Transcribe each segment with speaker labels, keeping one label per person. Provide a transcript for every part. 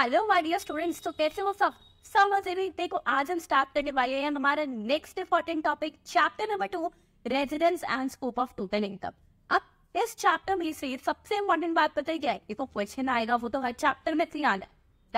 Speaker 1: Hello my students तो कैसे हो सब समझ रहे देखो आज हम स्टार्ट करने वाले हैं हमारा next important topic chapter number two residence and scope of total income अब इस चैप्टर में से सबसे इम्पोर्टेंट बात पता है क्या है देखो तो क्वेश्चन आएगा वो तो हर चैप्टर में थी आना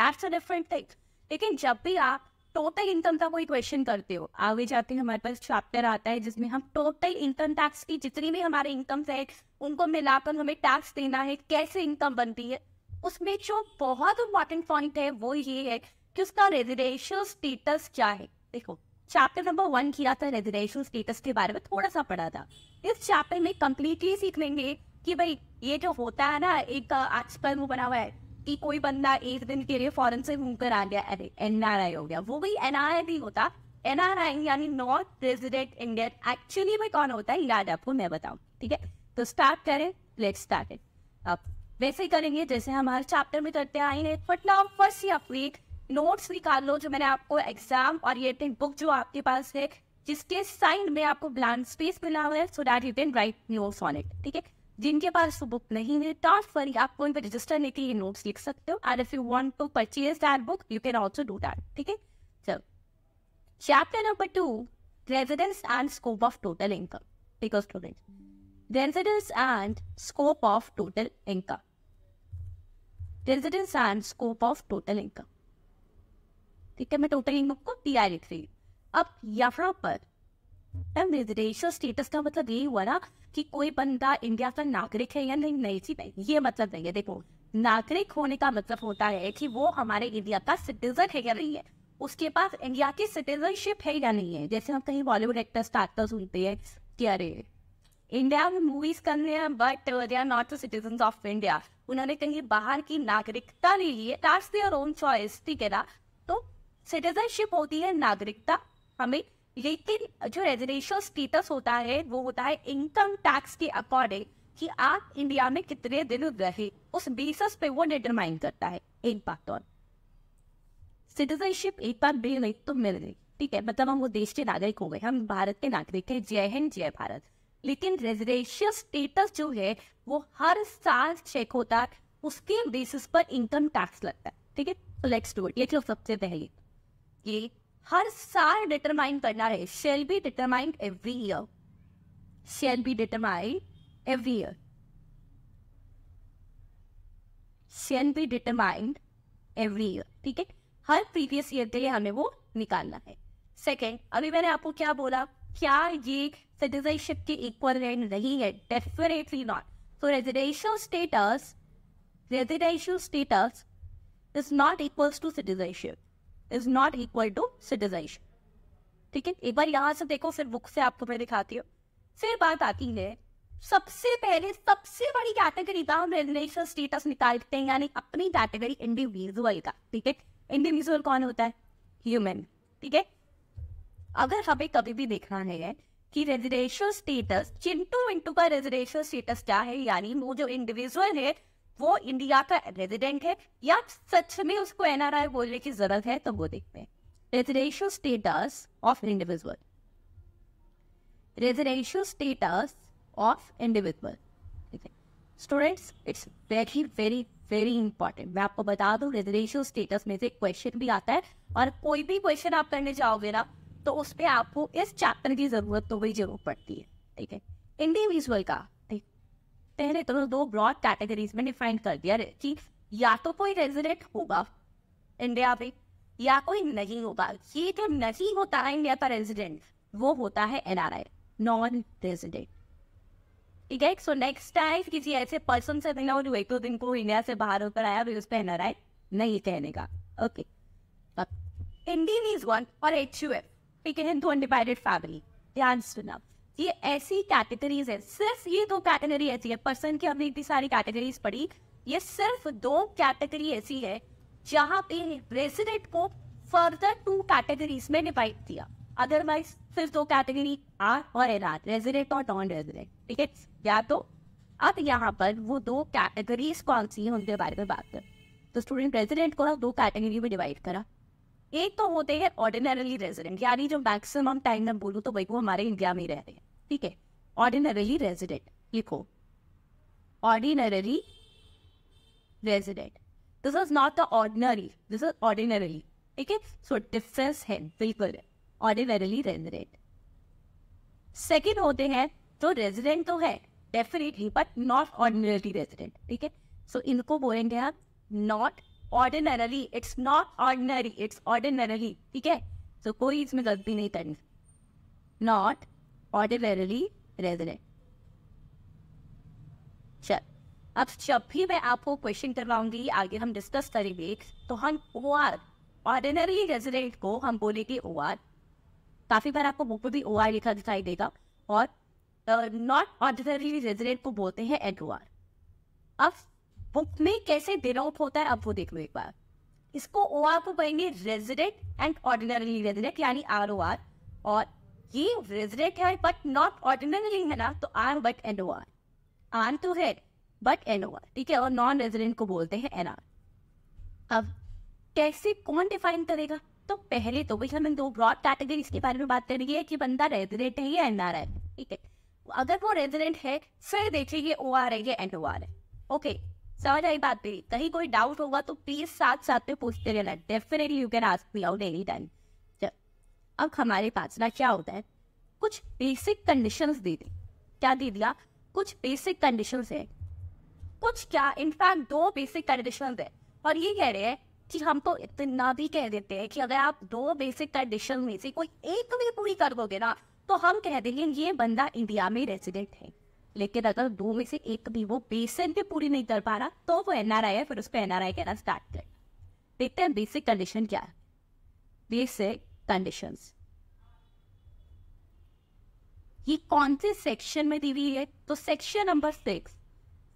Speaker 1: दैट्स अ डिफरेंट थिंग लेकिन जब भी आप टोटल इनकम का कोई क्वेश्चन करते हो आगे जाते हैं हमारे पास चैप्टर आता है जिसमें हम टोटल इनकम टैक्स की जितनी भी हमारे इनकम्स है उनको मिलाकर हमें टैक्स देना है कैसे इनकम बनती है उसमें जो बहुत इंपॉर्टेंट पॉइंट है वो ये है कि उसका रेजिडेंशियल स्टेटस क्या है देखो चैप्टर नंबर वन किया था रेजिडेंशियल स्टेटस के बारे में थोड़ा सा पढ़ा था इस चैप्टर में कम्प्लीटली सीख लेंगे कि भाई ये जो होता है ना एक आजकल वो बना हुआ है कि कोई बंदा एक दिन के लिए फॉरन से घूम कर आ गया अरे एनआरआई हो गया वो भी एनआरआई भी होता एनआरआई यानी नॉट रेजिडेंट इंडियन एक्चुअली में कौन होता है याद आपको मैं बताऊँ ठीक है तो स्टार्ट करें लेट स्टार्ट अब वैसे ही करेंगे जैसे हम हर चैप्टर में करते आए हैं बट नाउ फर्स्ट या वीक नोट्स निकाल लो जो मैंने आपको एग्जाम और ये बुक जो आपके पास है जिसके साइड में आपको ब्लैंक स्पेस मिला हुआ है so that you can write notes on it ठीक है जिनके पास वो तो बुक नहीं है ट्रांसफर आप कोई रजिस्टर नहीं के नोट्स लिख सकते हो and if you want to purchase that book you can also do that ठीक है चलो chapter number two residence and scope of total income है student residence and scope of total income residence and scope of total income ठीक है मैं total income को T I लिख रही अब यहाँ पर रेजिडेंशियल स्टेटस का मतलब यही हुआ ना कि कोई बंदा इंडिया का नागरिक है या नहीं नहीं जी नहीं ये मतलब नहीं है देखो नागरिक होने का मतलब होता है कि वो हमारे इंडिया का सिटीजन है या नहीं है उसके पास इंडिया की सिटीजनशिप है या नहीं है जैसे हम कहीं बॉलीवुड एक्टर्स का सुनते हैं कि अरे इंडिया में मूवीज कर रहे हैं but they are not the citizen of India उन्होंने कहीं बाहर की नागरिकता ले ली है दैट्स देयर ओन चॉइस ठीक है ना तो सिटीजनशिप होती है नागरिकता हमें लेकिन जो रेजिडेंशियल स्टेटस होता है वो होता है इनकम टैक्स के अकॉर्डिंग कि आप इंडिया में कितने दिन रहे उस बेसिस पे वो डिटरमाइन करता है एक बात और सिटीजनशिप एक बार मिल गई तो मिल गई ठीक है मतलब हम वो देश के नागरिक हो गए हम भारत के नागरिक हैं जय हिंद जय भारत लेकिन रेजिडेंशियल स्टेटस जो है वो हर साल चेक होता है उसके बेसिस पर इनकम टैक्स लगता है ठीक है तो लेट्स डू इट ये जो सबसे पहले ये हर साल डिटरमाइन करना है shall be determined every year shall be determined every year shall be determined every year ठीक है हर प्रीवियस ईयर के लिए हमें वो निकालना है सेकेंड अभी मैंने आपको क्या बोला क्या ये सिटीजनशिप के इक्वल रेंट नहीं है definitely not so residential status residential status is not equal to citizenship is not equal to citizenship ठीक है एक बार यहां से देखो फिर बुक से आपको मैं दिखाती हूँ फिर बात आती है सबसे पहले सबसे बड़ी कैटेगरी का हम रेजिडेंशियल स्टेटस निकालते हैं यानी अपनी कैटेगरी इंडिविजुअल का ठीक है इंडिविजुअल कौन होता है ह्यूमन ठीक है अगर हमें कभी भी देखना है कि रेजिडेंशियल स्टेटस चिंटू विंटू का रेजिडेंशियल स्टेटस क्या है यानी वो जो इंडिविजुअल है वो इंडिया का रेजिडेंट है या सच में उसको एनआरआई बोलने की जरूरत है तो वो देखते हैं residential status of individual residential status of individual students it's very very very important मैं आपको बता दूं रेजिडेंशियल स्टेटस में से क्वेश्चन भी आता है और कोई भी क्वेश्चन आप करने जाओगे ना तो उस पर आपको इस चैप्टर की जरूरत तो वही जरूर पड़ती है ठीक है इंडिविजुअल का ठीक पहले तो दो ब्रॉड कैटेगरीज में डिफाइन कर दिया कि या तो कोई रेजिडेंट होगा इंडिया में या कोई नहीं होगा ये जो नहीं होता है इंडिया का रेजिडेंट वो होता है N R I non resident ठीक है सो नेक्स्ट टाइम किसी ऐसे पर्सन से मिला और एक दो दिन को इंडिया से बाहर होकर आया भी उस पर एन आर आई नहीं कहने का ओके इंडिविजुअल और एच यू एफ ठीक है हिंदू अनडिवाइडेड फैमिली ध्यान सुना ये ऐसी कैटेगरीज है सिर्फ ये दो कैटेगरी ऐसी है पर्सन की हमने इतनी सारी कैटेगरीज पढ़ी ये सिर्फ दो कैटेगरी ऐसी है जहाँ पे रेसिडेंट को फर्दर टू कैटेगरीज में डिवाइड किया अदरवाइज सिर्फ दो कैटेगरी आर और एन आर रेजिडेंट और नॉन रेजिडेंट ठीक है या तो अब यहाँ पर वो दो कैटेगरीज कौन सी है उनके बारे में बात कर तो स्टूडेंट रेजिडेंट को दो कैटेगरी में डिवाइड करा एक तो होते हैं ऑर्डिनरली रेजिडेंट यानी जो मैक्सिमम टाइम में बोलूँ तो भाई वो हमारे इंडिया में रहते हैं ठीक है ऑर्डिनरली रेजिडेंट लिखो ordinarily resident this is not the ordinary this is ordinarily ठीक है सो डिफरेंस है बिल्कुल ऑर्डिनरली रेजिडेंट सेकेंड होते हैं तो रेजिडेंट तो है definitely but not ordinarily resident ठीक है सो इनको बोलेंगे आप not ordinarily it's not ordinary it's ordinarily ठीक है तो कोई इसमें गलती नहीं करनी नॉट ऑर्डिनरली रेजिडेंट चल अब जब भी मैं आपको क्वेश्चन करवाऊंगी आगे हम डिस्कस करेंगे तो हम ओ आर ऑर्डिनरी रेजिडेंट को हम बोलेंगे ओ आर काफी बार आपको बुक भी ओ आर लिखा दिखाई देगा और नॉट ऑर्डिनरी रेजिडेंट को बोलते हैं एड ओ आर अब बुक में कैसे डिनोट होता है अब वो देख लो एक बार इसको ओ आर को कहेंगे रेजिडेंट एंड ऑर्डिनरी रेजिडेंट यानी आर ओ आर और ये रेजिडेंट है बट नॉट ऑर्डिनरी है ना तो R but N O R R तो है बट एन ओ आर ठीक है और नॉन रेजिडेंट को बोलते हैं एन आर अब कैसे कौन डिफाइन करेगा तो पहले तो भाई हमें दो ब्रॉड कैटेगरी के बारे में बात करेंगे कि बंदा रेजिडेंट है या एन आर है ठीक है अगर वो रेजिडेंट है फिर देखिए ये ओ आर है या एन ओ आर है ओके समझ आई बात मेरी कहीं कोई डाउट होगा तो प्लीज साथ साथ में पूछते रहना definitely you can ask me out any time अब हमारे पास ना क्या होता है कुछ बेसिक कंडीशन दे दी क्या दे दिया कुछ बेसिक कंडीशन है कुछ क्या इनफैक्ट दो बेसिक कंडीशन है और ये कह रहे हैं कि हम तो इतना भी कह देते हैं कि अगर आप दो बेसिक कंडीशन में से कोई एक भी पूरी कर दोगे ना तो हम कह देंगे ये बंदा इंडिया में रेसिडेंट है लेकिन अगर दो में से एक भी वो बेसन भी पूरी नहीं कर पा रहा तो वो एनआरआई है फिर उस पर एनआरआई कहना स्टार्ट कर देखते हैं बेसिक कंडीशन क्या है बेसिक कंडीशन ये कौन से सेक्शन में दी हुई है तो section number six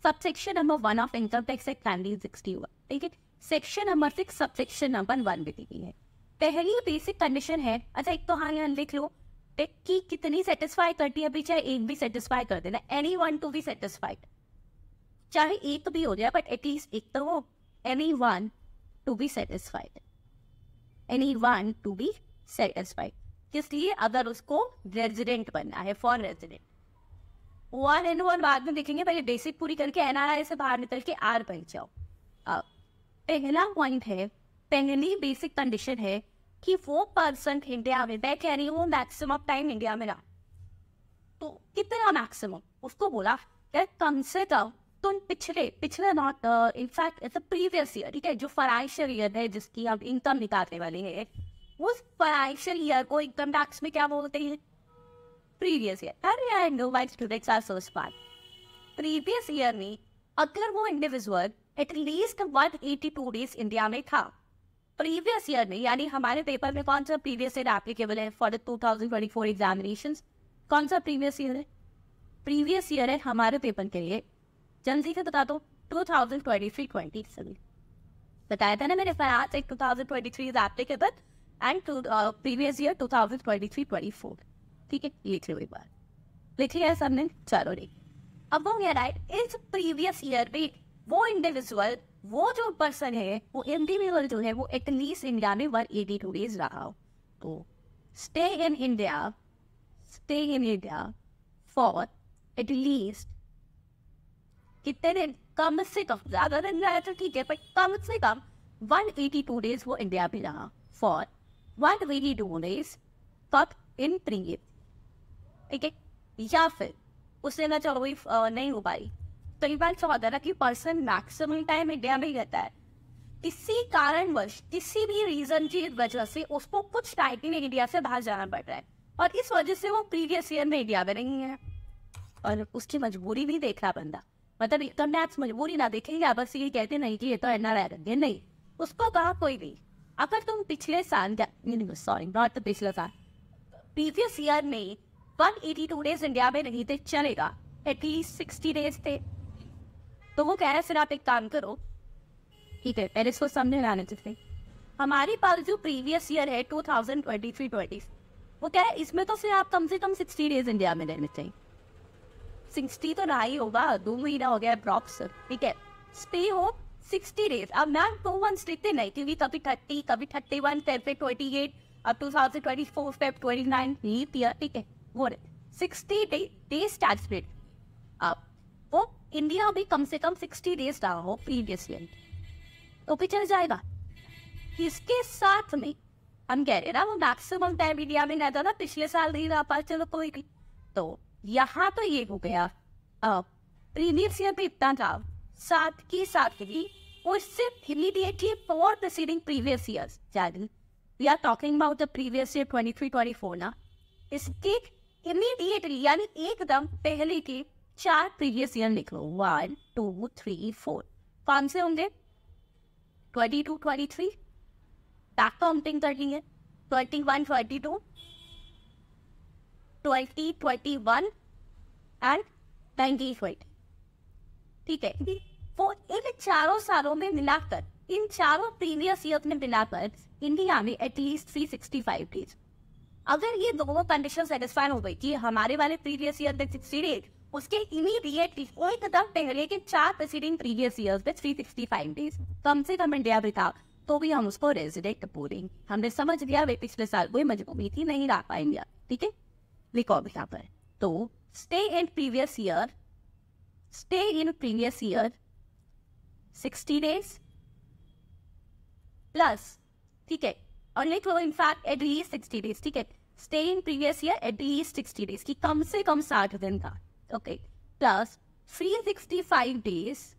Speaker 1: sub section number one of income tax act nineteen sixty one ठीक है section number six sub section number one में दी हुई है पहली बेसिक कंडीशन है अच्छा एक तो हाँ यहाँ लिख लो टेक की कितनी सेटिस्फाई करती है पीछे एक भी सेटिस्फाई कर देना any one to be satisfied चाहे एक भी हो जाए बट एटलीस्ट एक तो हो any one to be satisfied any one to be satisfied किस लिए अगर उसको रेजिडेंट बनना है for resident one N one बाद में देखेंगे पहले बेसिक पूरी करके एनआरआई से बाहर निकल के आर बन जाओ पहला पॉइंट है पहली बेसिक कंडीशन है कि वो पर्सन इंडिया में मैं कह रही हूँ मैक्सिमम टाइम इंडिया में रहा तो कितना मैक्सिमम उसको बोला कम से कम तुम पिछले पिछले not in fact it's a previous year ठीक है जो फाइनेंशियल ईयर है जिसकी हम इनकम निकालने वाले हैं उस फाइनेंशियल ईयर को इनकम टैक्स में क्या बोलते हैं प्रीवियस ईयर अरे I know my students are सोच पार प्रीवियस ईयर में अगर वो individual at least one eighty two days India में था प्रीवियस ईयर में यानी हमारे पेपर में कौन सा प्रीवियस ईयर एप्लीकेबल है for the two thousand twenty four examination कौन सा प्रीवियस ईयर है प्रीवियस ईयर है हमारे पेपर के लिए जल्दी से बता दो two thousand twenty three twenty seven बताया था ना मेरे मैंने आज एक two thousand twenty three is applicable and to previous year two thousand twenty three twenty four ठीक है लिख लो एक बार लिख लिया सबने चलो ठीक अब वो गया राइट इस प्रीवियस ईयर में वो इंडिविजुअल वो जो पर्सन है वो इंडिविजुअल जो है वो एटलीस्ट इंडिया में वन एटी टू डेज रहा हो तो stay in India stay in India for at least कितने दिन कम से कम ज्यादा दिन रहा तो ठीक है पर कम से कम वन एटी टू डेज वो इंडिया में रहा for one eighty two days कप इन प्रिंग ठीक है या फिर उससे ना चलो नहीं हो पाई कई बार क्या होता है कि पर्सन मैक्सिमम टाइम इंडिया में ही रहता है किसी कारणवश किसी भी रीजन की वजह से उसको कुछ टाइम में इंडिया से बाहर जाना पड़ रहा है और इस वजह से वो प्रीवियस ईयर में इंडिया में नहीं है और उसकी मजबूरी भी देख रहा बंदा मतलब एकदम तो मैच मजबूरी ना देखेंगे आप बस ये कहते नहीं कि ये तो एन आर आई नहीं उसको कहा कोई भी अगर तुम पिछले साल सॉरी नॉट तो पिछले साल प्रीवियस ईयर में one eighty two days India में नहीं थे चलेगा एटलीस्ट सिक्सटी डेज थे तो वो कह रहे फिर आप एक काम करो ठीक है पहले इसको सामने लाने थे हमारे पास जो प्रीवियस ईयर है two thousand twenty three twenty वो कह रहे इसमें तो फिर आप कम से कम सिक्सटी डेज इंडिया में रहने चाहिए सिक्सटी तो ना ही होगा दो महीना हो गया अप्रॉक्स ठीक है स्टे हो सिक्सटी डेज अब मैम टू मंथ लिखते नहीं क्योंकि कभी थर्टी कभी थर्टी वन फिर फिर ट्वेंटी एट अब टू थाउजेंड ट्वेंटी फोर फिर ट्वेंटी नाइन लीप ईयर ठीक है वो sixty day days tax rate अब वो इंडिया भी कम से कम सिक्सटी डेज रहा हो प्रीवियस ईयर तो पिछड़ जाएगा इसके साथ में हम कह रहे ना वो मैक्सिमम टाइम इंडिया में रहता था पिछले साल नहीं रह पा चलो कोई नहीं तो यहाँ तो ये हो गया प्रीवियस ईयर पे इतना था साथ की साथ भी और सिर्फ immediately for preceding previous year channel we are talking about the previous year twenty three twenty four ना इसके इमीडिएटली यानी एकदम पहले के चार प्रीवियस ईयर लिख लो वन टू थ्री फोर कौन से होंगे twenty two twenty three back counting करनी है twenty one twenty two twenty twenty one and twenty twenty ठीक है वो इन चारों सालों में मिलाकर इन चारों प्रीवियस ईयर में मिलाकर इंडिया में at least three sixty five days अगर ये दोनों कंडीशन सेटिस्फाई हो गई कि हमारे वाले प्रीवियस ईयर में सिक्सटी डेज उसके इमीडिएटली कोई कदम पहले के चार प्रेसिडिंग प्रीवियस ईयर में थ्री सिक्सटी फाइव डेज कम से कम इंडिया में था तो भी हम उसको रेजिडेंट बोलेंगे हमने समझ लिया वे पिछले साल कोई मजबूरी थी नहीं ला पाएंगे ठीक है लिखो यहाँ पर तो stay in previous year stay in previous year sixty days plus ठीक है और लिख लो इनफैक्ट लीस्ट सिक्सटी डेज ठीक है stay in previous year at least sixty days की कम से कम साठ दिन का okay, plus 365 days,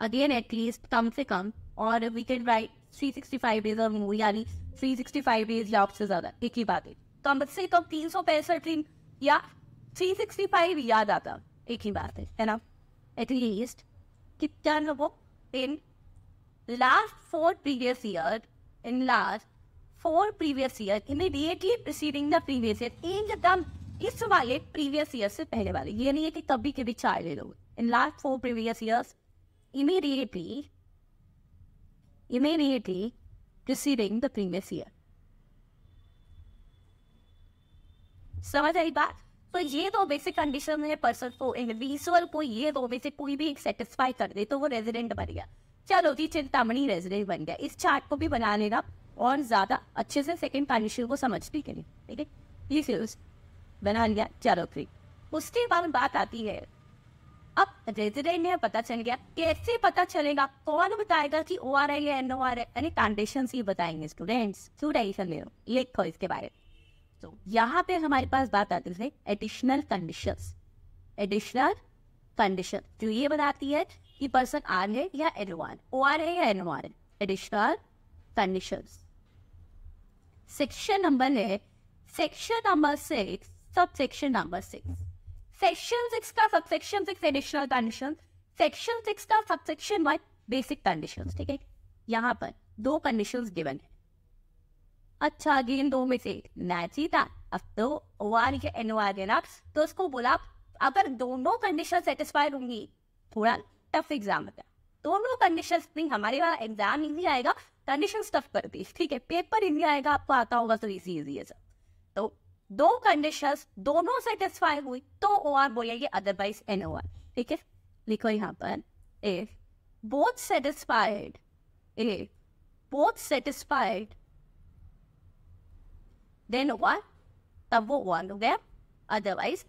Speaker 1: again at least कम से कम और we can write 365 days or more यानी 365 days या उससे ज़्यादा एक ही बात है कम से कम तीन सौ पैंसठ दिन या 365 याद आता एक ही बात है है ना at least कितना लोगों in last four previous year in last four previous year immediately preceding the previous year in the इस वाले प्रीवियस ईयर से पहले वाले ये नहीं है कि कभी के भी चार ले लो in last four previous years immediately immediately preceding the previous year समझ आई बात तो ये दो बेसिक कंडीशन है पर्सन को इंडिविजुअल को ये दो में से कोई भी एक सेटिस्फाई कर दे तो वो रेजिडेंट बन गया चलो जी चिंतामणि रेजिडेंट बन गया इस चार्ट को भी बना लेगा और ज्यादा अच्छे से सेकंड कंडीशन को समझने के लिए ठीक है बना लिया चारों ठीक उसके बाद बात आती है अब रेजिडेंट ने पता चल गया कैसे पता चलेगा कौन बताएगा कि O R I N O R I यानी कंडीशन ही बताएंगे स्टूडेंट्स क्यों ले लिखो इसके बारे में तो यहाँ पे हमारे पास बात आती है एडिशनल कंडीशन एडिशनल कंडीशन जो ये बताती है कि पर्सन आर है या N O R O R है या एन ओ आर है एडिशनल कंडीशन सेक्शन नंबर है section number six subsection number six section six का subsection six additional condition section six का सबसेक्शन वन बेसिक कंडीशन ठीक है यहाँ पर दो कंडीशन गिवन है अच्छा गेंद दो में से नैची था अब तो ओ आर या एन ओ आर देना तो उसको बोला अगर दोनों कंडीशन सेटिस्फाई होंगी थोड़ा टफ एग्जाम होता दोनों कंडीशन नहीं हमारे यहाँ एग्जाम इजी आएगा कंडीशन टफ करती दी ठीक है पेपर इजी आएगा आपको आता होगा तो इजी इजी है सर दो कंडीशन दोनों सेटिस्फाई हुई तो ओ आर बोलेंगे अदरवाइज एन ओ आर ठीक है लिखो यहाँ पर if both satisfied if both satisfied then O R तब वो ओ आर हो गया अदरवाइज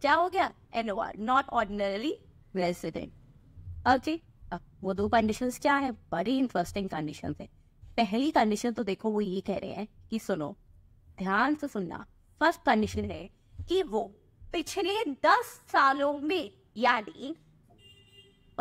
Speaker 1: क्या हो गया N O R not ordinarily resident अब जी अब वो दो कंडीशन क्या है बड़ी इंटरेस्टिंग कंडीशन है पहली कंडीशन तो देखो वो ये कह रहे हैं कि सुनो ध्यान से सुनना फर्स्ट कंडीशन है कि वो पिछले दस सालों में यानी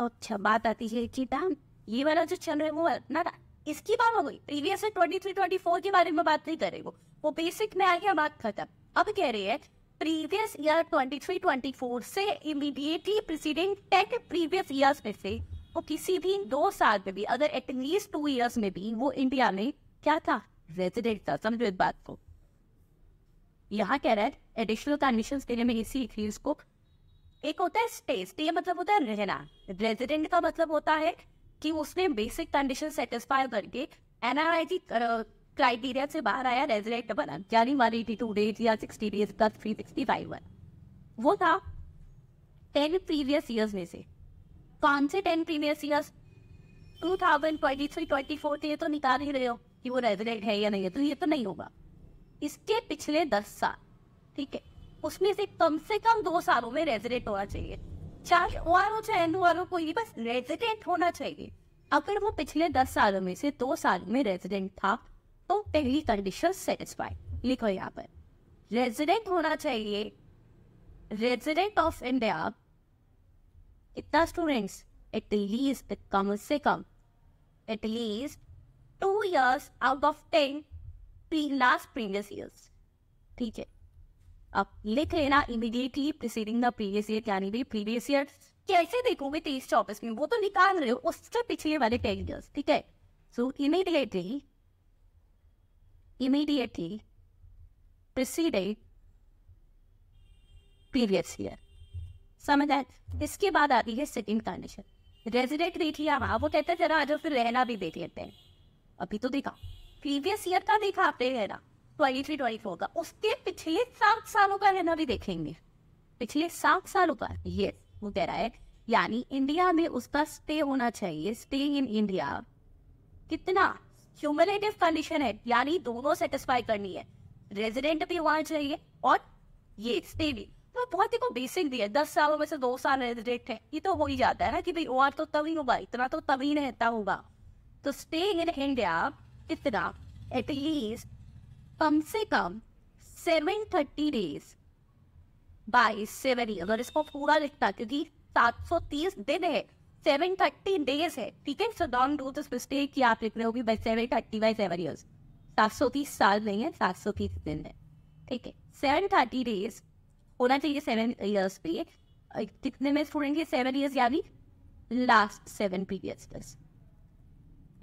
Speaker 1: अच्छा बात आती है कि दाम ये वाला जो चल रहा है वो ना इसकी बात हो गई previous twenty three twenty four के बारे में बात नहीं करे वो वो बेसिक में आ गया बात खत्म अब कह रही है previous year twenty three twenty four से immediately preceding ten previous years में से वो किसी भी दो साल में भी अगर एटलीस्ट टू ईयर्स में भी वो इंडिया में क्या था रेजिडेंट था समझो इस बात को यहाँ कह रहा है एडिशनल कंडीशन देने में इसी इंक्रीज को एक होता है स्टे स्टे मतलब होता है रहना रेजिडेंट का मतलब होता है कि उसने बेसिक कंडीशन सेटिस्फाई करके एनआरआईटी क्राइटेरिया से बाहर आया रेजिडेंट बना यानी वन एटी टू डेज या sixty days plus three sixty five one वो था टेन प्रीवियस ईयर्स में से कौन से ten previous years two thousand twenty three twenty four थे तो निकाल ही रहे हो कि वो रेजिडेंट है या नहीं है तो ये तो नहीं होगा इसके पिछले दस साल ठीक है उसमें से कम से कम दो सालों में रेजिडेंट होना चाहिए चाहे ओ आर चाहे एन आर को ये बस रेजिडेंट होना चाहिए अगर वो पिछले दस सालों में से दो साल में रेजिडेंट था तो पहली कंडीशन सेटिस्फाई लिखो यहाँ पर रेजिडेंट होना चाहिए रेजिडेंट ऑफ इंडिया इतना स्टूडेंट्स एटलीस्ट कम से कम at least two years out of ten last previous years ठीक है अब लिख लेना immediately preceding the previous year यानी भी प्रीवियस ईयर कैसे देखोगे तेईस चौबीस में वो तो निकाल रहे हो उससे पिछले वाले टेन ईयर्स ठीक है so immediately immediately preceded previous year समझ आए इसके बाद आ आती है सेकेंड कंडीशन रेजिडेंट देखिए हाँ वो कहते हैं जरा आज फिर रहना भी देख लेते हैं अभी तो देखा प्रीवियस ईयर का देखा आपने है ना ट्वेंटी थ्री ट्वेंटी फोर का उसके पिछले सात सालों का है ना भी देखेंगे पिछले सात सालों का ये वो कह रहा है यानी इंडिया में उसका स्टे होना चाहिए स्टे इन इंडिया कितना ह्यूमिलेटिव कंडीशन है यानी दोनों सेटिस्फाई करनी है रेजिडेंट भी होना चाहिए और ये स्टे भी तो बहुत ही को बेसिक दिया दस सालों में से दो साल रेजिडेंट है ये तो हो ही जाता है ना कि भाई ओ तो तभी होगा इतना तो तभी रहता होगा तो स्टे इन इंडिया कितना एटलीस्ट कम से कम seven thirty days by seven अगर इसको पूरा लिखता क्योंकि सात सौ तीस दिन है सेवन थर्टी डेज है ठीक है so don't do this mistake कि आप लिख रहे कि by seven thirty by seven years सात सौ तीस साल नहीं है सात सौ तीस दिन है ठीक है सेवन थर्टी डेज होना चाहिए सेवन ईयर्स पे कितने में स्टूडेंट ये सेवन ईयर्स यानी लास्ट सेवन पीरियड्स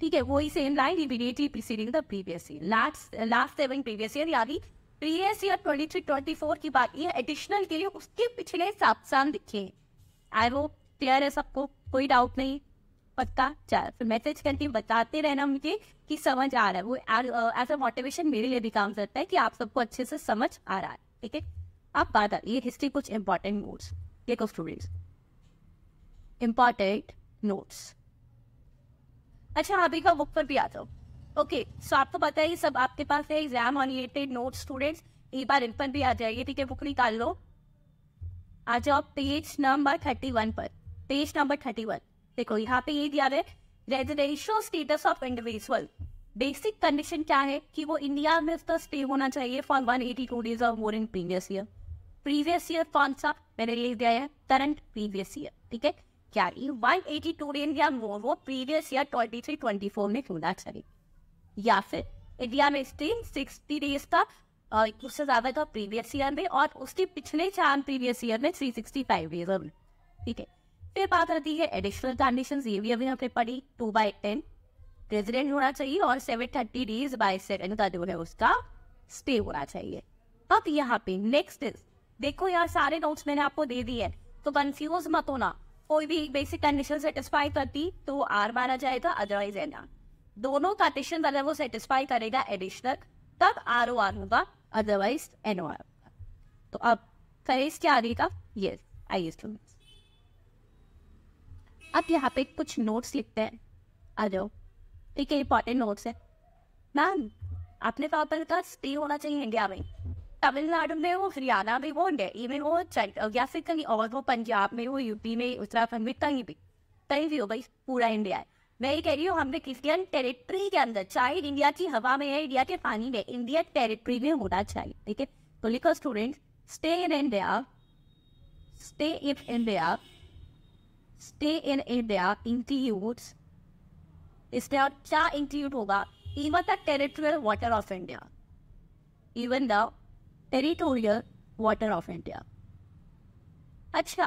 Speaker 1: ठीक है वही same line immediately preceding the previous year last last seven previous year यानी previous year twenty three twenty four की बात ये एडिशनल के लिए उसके पिछले सात साल दिखे आई होप क्लियर है सबको कोई डाउट नहीं पक्का चल मैसेज करके बताते रहना मुझे कि समझ आ रहा है वो एज अ मोटिवेशन मेरे लिए भी काम करता है कि आप सबको अच्छे से समझ आ रहा है ठीक है अब बात आ ये हिस्ट्री कुछ इंपॉर्टेंट नोट्स देखो स्टूडेंट्स इंपॉर्टेंट नोट्स अच्छा हाँ भी का बुक पर भी आ जाओ ओके सो आपको पता है सब आपके पास है एग्जाम और रिलेटेड नोट स्टूडेंट्स एक बार इन पर भी आ जाइए ठीक है बुक निकाल लो आ जाओ पेज नंबर थर्टी वन पर पेज नंबर थर्टी वन देखो यहाँ पे ये दिया है residential status of individual basic condition क्या है कि वो इंडिया में उसका स्टे होना चाहिए for one eighty two days of more in previous year previous year कौन सा मैंने ये दिया है करंट प्रीवियस ईयर ठीक है कैरी 182 रेंज या मोर वो प्रीवियस ईयर 2324 में होना चाहिए या फिर इंडिया में स्टीम 60 डेज का उससे ज्यादा का प्रीवियस ईयर में और उसके पिछले चार प्रीवियस ईयर में 365 डेज में ठीक है फिर बात रहती है एडिशनल कंडीशन ये भी अभी हमने पढ़ी टू बाई टेन रेजिडेंट होना चाहिए और seven thirty days by seven का जो है उसका स्टे होना चाहिए अब यहाँ पे नेक्स्ट इज देखो यार सारे नोट्स मैंने आपको दे दिए तो कंफ्यूज मत होना कोई भी बेसिक कंडीशन सेटिस्फाई करती तो आर माना जाएगा अदरवाइज एन आर दोनों कंडीशन अगर वो सेटिस्फाई करेगा एडिशनल तब आर ओ आर होगा अदरवाइज एन ओ आर तो अब करें इसके आगे का यस आई टू अब यहाँ पे कुछ नोट्स लिखते हैं आ जाओ ठीक है इंपॉर्टेंट नोट्स है मैम आपने पापा का स्टे होना चाहिए इंडिया में तमिलनाडु में हो हरियाणा में हो इवन वो या फिर कहीं और वो पंजाब में हो यूपी में उत्तराखंड में कहीं भी कहीं भी हो भाई पूरा इंडिया है मैं ये कह रही हूँ हमने क्रिस्टियन टेरिटरी के अंदर चाहे इंडिया की हवा में है इंडिया के पानी में इंडिया टेरिटरी में होना चाहिए ठीक है तो लिखो student stay in India stay in India stay in India includes इसमें क्या इंटीट्यूट होगा even the territorial water of India even the territorial water of India अच्छा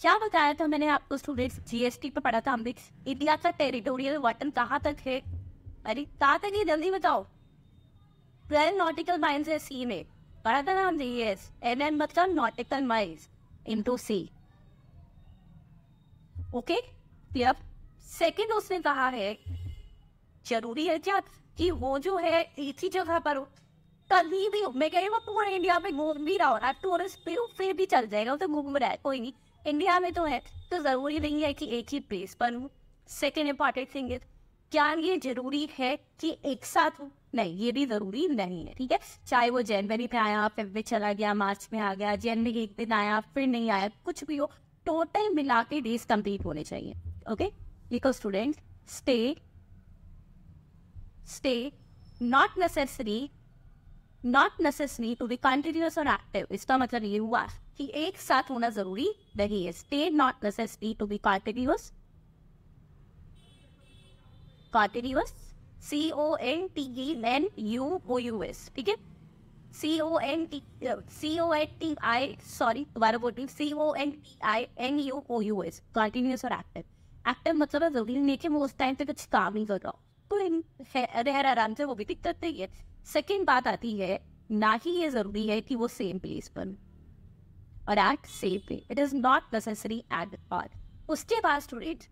Speaker 1: क्या बताया था मैंने आपको स्टूडेंट्स जीएसटी पे पढ़ा था हमने इंडिया का टेरिटोरियल वाटर कहाँ तक है अरे कहाँ तक ये जल्दी बताओ ट्वेल्व नॉटिकल माइल्स है सी में पढ़ा था ना हमने यस एन एन मतलब nautical miles into sea okay अब सेकंड उसने कहा है जरूरी है क्या कि वो जो है एक ही जगह पर कहीं भी मैं कह रही हूँ पूरे इंडिया में घूम भी रहा हो रहा टूरिस्ट पे फिर भी चल जाएगा वो तो घूम रहा है कोई नहीं इंडिया में तो है तो ज़रूरी नहीं है कि एक ही प्लेस पर हूँ सेकेंड इम्पॉर्टेंट थिंग इज क्या ये जरूरी है कि एक साथ हूँ नहीं ये भी जरूरी नहीं है ठीक है चाहे वो जनवरी पे आया फिर भी चला गया मार्च में आ गया जनवरी एक दिन आया फिर नहीं आया कुछ भी हो टोटल मिला के डेज कंप्लीट होने चाहिए ओके लिखो student stay stay not necessary not necessary to be continuous और एक्टिव इसका मतलब ये हुआ कि एक साथ होना जरूरी नहीं है stay not necessary to be continuous continuous C O N T E N U O U S ठीक है C O N T C O N T I sorry दोबारा बोल रही C O N T I N U O U S continuous और active active मतलब जरूरी नहीं कि मैं उस टाइम पे कुछ काम ही कर रहा हूँ तो इन रह आराम से वो भी दिक्कत नहीं है सेकेंड बात आती है ना ही ये जरूरी है कि वो सेम प्लेस पर और एट सेम पे it is not necessary at all उसके बाद स्टूडेंट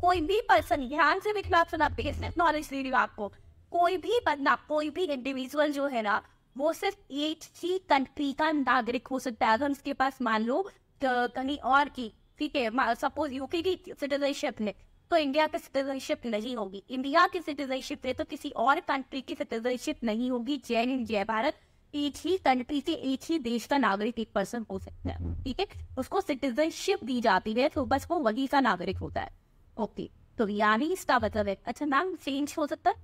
Speaker 1: कोई भी पर्सन ध्यान से मेरी बात सुना बेसिक नॉलेज दे रही हूँ आपको कोई भी बंदा कोई भी इंडिविजुअल जो है ना वो सिर्फ एक ही कंट्री का नागरिक हो सकता है उसके पास मान लो कहीं और की ठीक है सपोज यूके की सिटीजनशिप है तो इंडिया की सिटीजनशिप नहीं होगी इंडिया की सिटीजनशिप है तो किसी और कंट्री की सिटीजनशिप नहीं होगी जय हिंद जय भारत एक ही कंट्री से एक ही देश का नागरिक एक पर्सन हो सकता है ठीक है उसको सिटीजनशिप दी जाती है तो बस वो वही का नागरिक होता है ओके तो यानी इसका मतलब है अच्छा मैम चेंज हो सकता है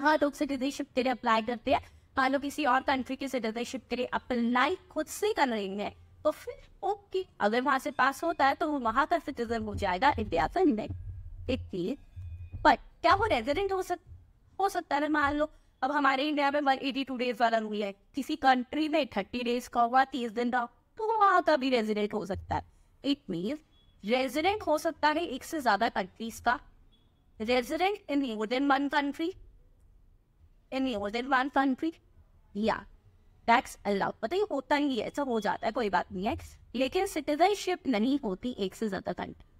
Speaker 1: हाँ लोग सिटीजनशिप के लिए अप्लाई करते हैं हाँ लोग किसी और कंट्री की सिटीजनशिप के लिए अप्लाई खुद से कर रहे हैं तो फिर ओके अगर वहां से पास होता है तो वो वहां का सिटीजन हो जाएगा इंडिया का नहीं देखती पर क्या वो रेजिडेंट हो सक हो सकता है मान लो अब हमारे इंडिया में एटी टू डेज वाला रूल है किसी कंट्री में थर्टी डेज का हुआ तीस दिन का तो वो वहाँ का भी रेजिडेंट हो सकता है इट मीन्स रेजिडेंट हो सकता है एक से ज्यादा कंट्रीज का resident in more than one country in more than one country या टैक्स अलाउड पता ही होता ही है ऐसा हो जाता है कोई बात नहीं है लेकिन सिटीजनशिप नहीं होती एक से ज्यादा country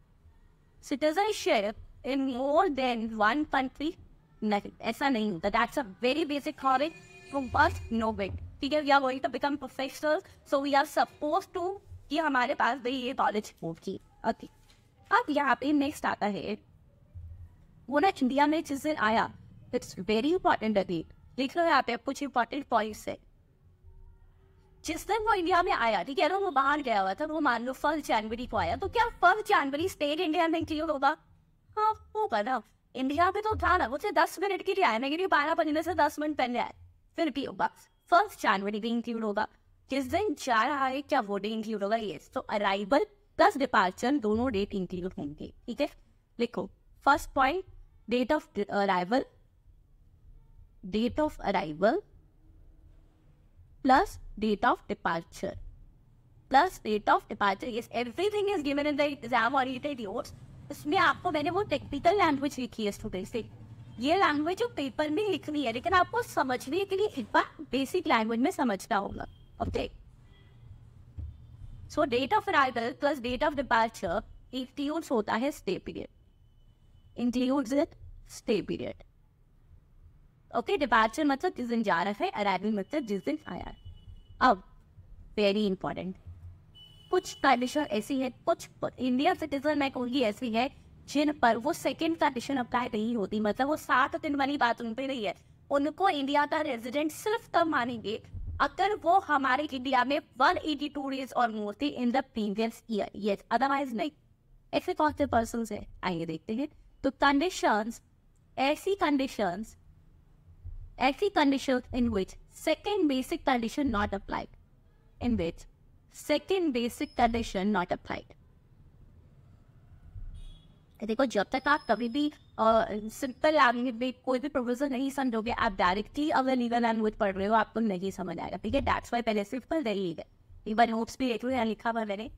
Speaker 1: citizenship in more than one country नहीं ऐसा नहीं होता that's a very basic knowledge from but no bit ठीक है we are going to become professional so we are suppose to कि हमारे पास भी ये नॉलेज होगी ओके अब यहाँ पे नेक्स्ट आता है वो ना इंडिया में जिस दिन आया इट्स वेरी इंपॉर्टेंट अभी लिख लो हैं आप कुछ इंपॉर्टेंट पॉइंट्स है जिस दिन वो इंडिया में आया ठीक है ना वो बाहर गया हुआ था वो मान लो फर्स्ट जनवरी को आया तो क्या फर्स्ट जनवरी स्टेट इंडिया में क्लियर होगा हाँ होगा ना इंडिया में तो था ना वो दस मिनट के लिए आया मैं बारह बजने से दस मिनट पहले आया फिर भी होगा फर्स्ट जनवरी भी इंक्लूड होगा जिस दिन जा रहा है क्या वो डे इंक्लूड होगा ये तो अराइवल प्लस डिपार्चर दोनों डेट इंक्लूड होंगे ठीक है लिखो first point date of arrival date of arrival plus date of departure. Plus date of departure. Yes, everything is given in the exam oriented notes. इसमें आपको मैंने वो टेक्निकल लैंग्वेज लिखी है स्टूडेंट्स ये लैंग्वेज जो पेपर में लिखनी है लेकिन आपको समझने के लिए एक बार बेसिक लैंग्वेज में समझना होगा okay so date of arrival plus date of departure includes होता है stay period includes stay period okay departure मतलब जिस दिन जा रहा है अराइवल मतलब जिस दिन आया है अब वेरी इंपॉर्टेंट कुछ कंडीशन ऐसी है कुछ इंडियन सिटीजन मैं कहूँगी ऐसी है जिन पर वो सेकेंड कंडीशन अप्लाई नहीं होती मतलब वो सात दिन वाली बात उन पर नहीं है उनको इंडिया का रेजिडेंट सिर्फ तब मानेंगे अगर वो हमारे इंडिया में वन एटी टू डेज और मोर थे इन द प्रीवियस ईयर ये अदरवाइज नहीं ऐसे कौन से पर्सन है आइए देखते हैं तो कंडीशन ऐसी कंडीशंस ऐसी condition in which second basic condition not applied in which second basic condition not applied. देखो जब तक आप कभी भी सिंपल लैंग्वेज में कोई भी प्रोविजन नहीं समझोगे आप डायरेक्टली अगर लीगल लैंग्वेज पढ़ रहे हो आपको नहीं समझ आएगा ठीक है डैट्स वाई पहले सिंपल रही है इवन होप्स भी रेटो यहाँ लिखा हुआ मैंने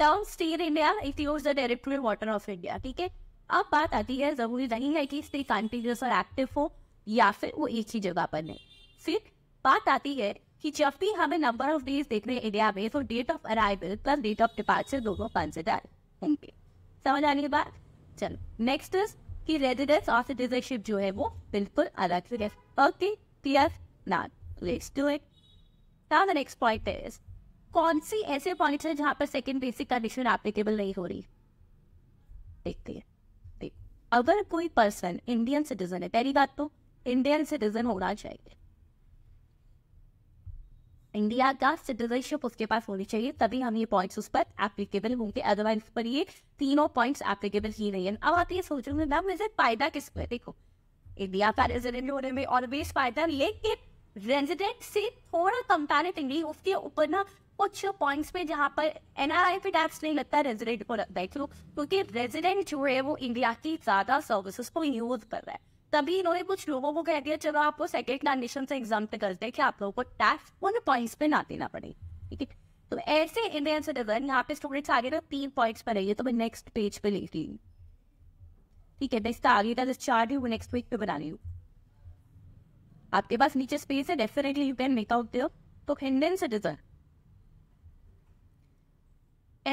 Speaker 1: term state India it use the territorial water of India ठीक है अब बात आती है जरूरी नहीं है कि स्टे कंटिन्यूस और एक्टिव हो या फिर वो एक ही जगह पर नहीं फिर बात आती है कि जब भी हमें नंबर ऑफ डेज देखने इंडिया में तो date of arrival plus date of departure दोनों कंसिडर होंगे समझ आने के बाद चलो नेक्स्ट इज की रेजिडेंस और सिटीजनशिप जो है वो बिल्कुल अलग से ओके क्लियर ना let's do it now the next point is कौन सी ऐसे पॉइंट है जहां पर सेकेंड बेसिक कंडीशन एप्लीकेबल नहीं हो रही देखते हैं देख अगर कोई पर्सन इंडियन सिटीजन है पहली बात तो इंडियन सिटीजन होना चाहिए इंडिया का सिटीजनशिप उसके पास होनी चाहिए तभी हम ये पॉइंट्स उस पर एप्लीकेबल होंगे अदरवाइज पर ये तीनों पॉइंट्स एप्लीकेबल ही नहीं है अब आती है सोच रहे मैम इसे फायदा किस पर देखो इंडिया का रेजिडेंट होने में ऑलवेज फायदा लेकिन रेजिडेंट से थोड़ा कंपेरिट कंपेरेटिवली उसके ऊपर ना कुछ पॉइंट्स पे जहाँ पर एनआरआई पे टैक्स नहीं लगता रेजिडेंट को लगता है क्योंकि रेजिडेंट जो है वो इंडिया की ज्यादा सर्विसेज को यूज कर रहा है तभी इन्होंने कुछ लोगों को कह दिया चलो आपको सेकेंड कंडीशन से एग्जाम करते हैं कि आप लोगों को टैक्स उन पॉइंट्स पे ना देना पड़े ठीक है तो ऐसे इंडियन सिटीजन यहाँ पे स्टूडेंट्स आगे ना तीन पॉइंट्स पर रहिए तो मैं नेक्स्ट पेज पे लिख दी ठीक है नेक्स्ट आगे का जो चार्ट है नेक्स्ट पेज पे बना रही हूँ आपके पास नीचे स्पेस है definitely you can make out there तो इंडियन सिटीजन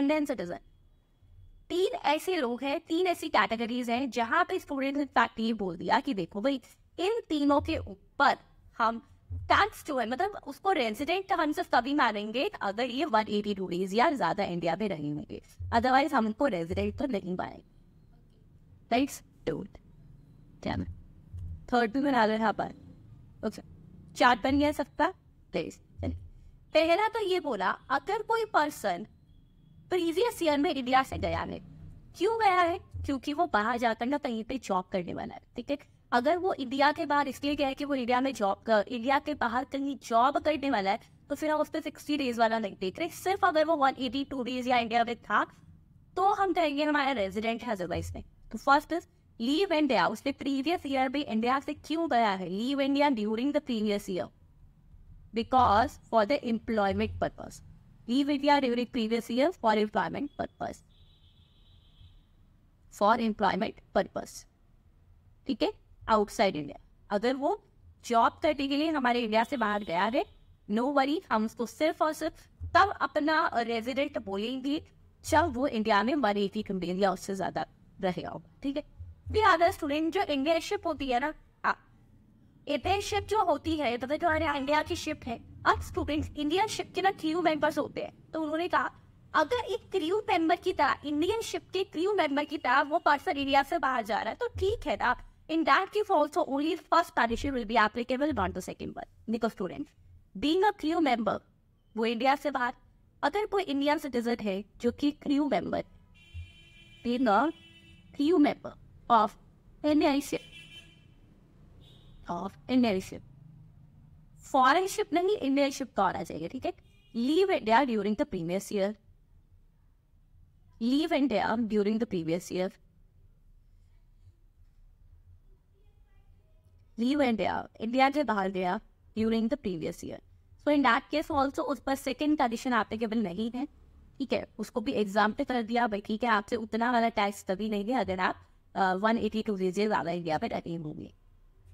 Speaker 1: इंडियन सिटीजन तीन ऐसे लोग हैं तीन ऐसी कैटेगरीज हैं जहां पे स्टूडेंट इनफैक्ट ये बोल दिया कि देखो भाई इन तीनों के ऊपर हम टैक्स जो है मतलब उसको रेजिडेंट का हम सिर्फ तभी मानेंगे अगर ये वन एटी टू डेज या ज्यादा इंडिया में रहे होंगे अदरवाइज हम उनको रेजिडेंट तो नहीं पाएंगे राइट्स डोंट थर्ड भी बना रहे यहाँ पर चार्ट बन गया सबका पहला तो ये बोला अगर कोई पर्सन प्रीवियस ईयर में इंडिया से गया है क्यों गया है क्योंकि वो बाहर जाकर ना कहीं पे जॉब करने वाला है ठीक है अगर वो इंडिया के बाहर इसलिए गया है कि वो इंडिया में जॉब इंडिया के बाहर कहीं जॉब करने वाला है तो फिर हम उस पर सिक्सटी डेज वाला नहीं देख रहे सिर्फ अगर वो वन एटी टू डेज या इंडिया में था तो हम कहेंगे हमारा रेजिडेंट है अदरवाइज में तो फर्स्ट इज लीव इंडिया उसने प्रीवियस ईयर भी इंडिया से क्यों गया है leave India during the previous year because for the employment purpose leave India during previous year for employment purpose. For employment purpose, ठीक है आउटसाइड इंडिया अगर वो जॉब करने के लिए हमारे इंडिया से बाहर गया है नो no वरी हम उसको सिर्फ और सिर्फ तब अपना रेजिडेंट बोलेंगे जब वो इंडिया में वन एटी कंपनी या उससे ज्यादा रहे होगा ठीक है फिर अगर स्टूडेंट जो इंडिया शिप होती है ना शिप हाँ, जो होती है तो जो हमारे इंडिया की शिप है अब स्टूडेंट इंडियन शिप के ना क्रियो मेंबर्स होते हैं तो उन्होंने कहा अगर एक क्रियो मेंबर की तरह इंडियन शिप के क्रियो मेंबर की तरह वो पर्सन इंडिया से बाहर जा रहा है तो ठीक है ना in that case also only first punishment will be applicable one two second but निको student being a crew member वो इंडिया से बाहर अगर कोई इंडियन सिटीजन है जो कि crew member being a crew member of NIC of NIC foreign ship नहीं इंडियन शिप तो आना चाहिए ठीक है leave India during the previous year leave India during the previous year leave India India से बाहर गया during the previous year so in that case also उस पर सेकेंड कंडीशन एप्लीकेबल नहीं है ठीक है उसको भी एग्जाम पे कर दिया भाई ठीक है आपसे उतना वाला टैक्स तभी नहीं है अगर आप वन एटी टू रीजे वाला इंडिया पे रहे होंगे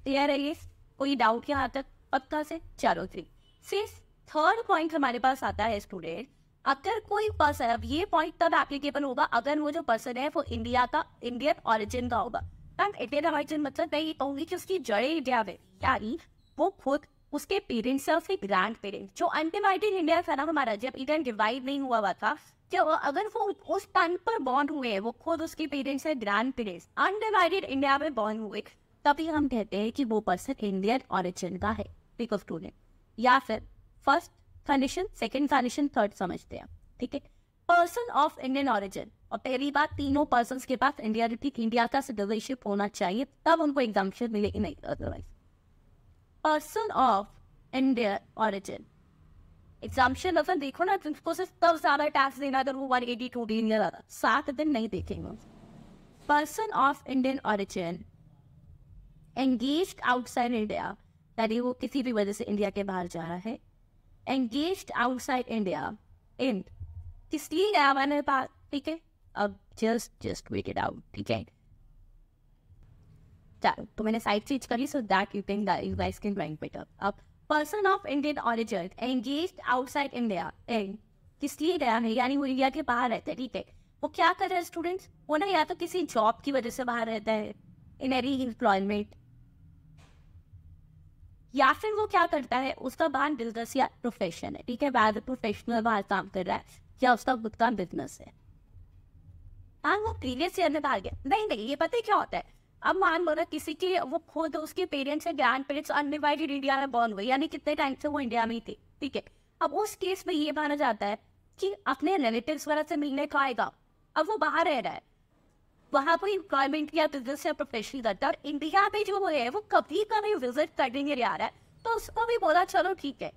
Speaker 1: क्लियर है ये कोई डाउट यहाँ तक अब से चारो थ्री सिर्फ थर्ड पॉइंट हमारे पास आता है स्टूडेंट अगर कोई पर्सन अब ये पॉइंट तब एप्लीकेबल होगा अगर वो जो पर्सन है वो इंडिया का इंडियन ऑरिजिन का होगा मैम इंडियन ऑरिजिन मतलब मैं ये कहूंगी कि उसकी जड़े इंडिया में यानी वो खुद उसके पेरेंट्स है उसके ग्रैंड पेरेंट्स जो अनडिवाइडेड इंडिया था ना हमारा जब इंडिया डिवाइड नहीं हुआ हुआ था जो अगर वो उस टाइम पर बॉर्न हुए हैं वो खुद उसके पेरेंट्स है ग्रैंड पेरेंट्स अनडिवाइडेड इंडिया में बॉर्न हुए तभी हम कहते हैं कि वो पर्सन इंडियन ऑरिजिन का है बिकॉज स्टूडेंट या फिर first condition second condition third समझते हैं ठीक है पर्सन ऑफ इंडियन ऑरिजिन और पहली बात तीनों पर्सन के पास इंडिया इंडिया का सिटीजनशिप होना चाहिए तब उनको एग्जामेशन मिलेगी नहीं otherwise person of India origin exemption अगर देखो ना प्रिंसिपल सिर्फ तब सारा टैक्स देना अगर वो one eighty two day India ज्यादा सात दिन नहीं देखेंगे person of Indian origin engage outside India यानी वो किसी भी वजह से इंडिया के बाहर जा रहा है एंगेज आउटसाइड इंडिया इन किस लिए गया मैंने पास ठीक है अब just just wait it out ठीक है चलो तो मैंने साइड चेंज करी so that you can you guys can rank better अब person of Indian origin engage outside India इन किस लिए गया है यानी वो इंडिया के बाहर रहते है ठीक है वो क्या कर रहे हैं स्टूडेंट्स वो ना या तो किसी जॉब की वजह से बाहर रहता है इन एनी एम्प्लॉयमेंट या फिर वो क्या करता है उसका बाहर बिजनेस या प्रोफेशन है ठीक है बाहर प्रोफेशनल बाहर काम कर रहा है या उसका खुद का बिजनेस है हाँ वो प्रीवियस ईयर में बाहर गया नहीं नहीं ये पता है क्या होता है अब मान लो ना किसी की वो खुद उसके पेरेंट्स या ग्रैंड पेरेंट्स अनडिवाइडेड इंडिया में बॉर्न हुए यानी कितने टाइम से वो इंडिया में ही थे ठीक है अब उस केस में ये माना जाता है कि अपने रिलेटिव वगैरह से मिलने को आएगा अब वो बाहर रह रहा है वहां पर इम्प्लॉयमेंट या बिजनेस या प्रोफेशन करता है और इंडिया में जो है वो कभी कभी विजिट करने के लिए आ रहा है तो उसको भी बोला चलो ठीक है